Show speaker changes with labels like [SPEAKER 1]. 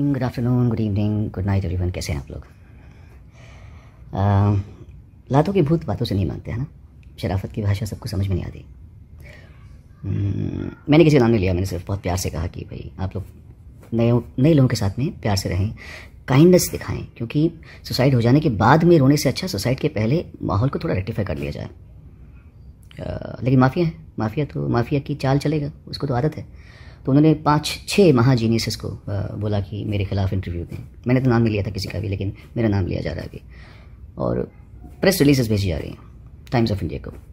[SPEAKER 1] good afternoon good evening good night everyone कैसे हैं आप लोग लातों की भूत बातों से नहीं मानते हैं ना शराफत की भाषा सबको समझ में नहीं आती हम्म, मैंने किसी नाम नहीं लिया मैंने सिर्फ बहुत प्यार से कहा कि भाई आप लोग नए नए लोगों के साथ में प्यार से रहें काइंडनेस दिखाएं क्योंकि सुसाइड हो जाने के बाद में रोने से अच्छा सुसाइड के पहले माहौल को थोड़ा रेक्टिफाई कर लिया जाए लेकिन माफिया है माफिया तो माफिया की चाल चलेगा उसको तो आदत है तो उन्होंने पाँच छः महाजीनियसेस को बोला कि मेरे खिलाफ़ इंटरव्यू दें मैंने तो नाम नहीं लिया था किसी का भी लेकिन मेरा नाम लिया जा रहा है अभी और प्रेस रिलीजेस भेजी जा रही हैं टाइम्स ऑफ इंडिया को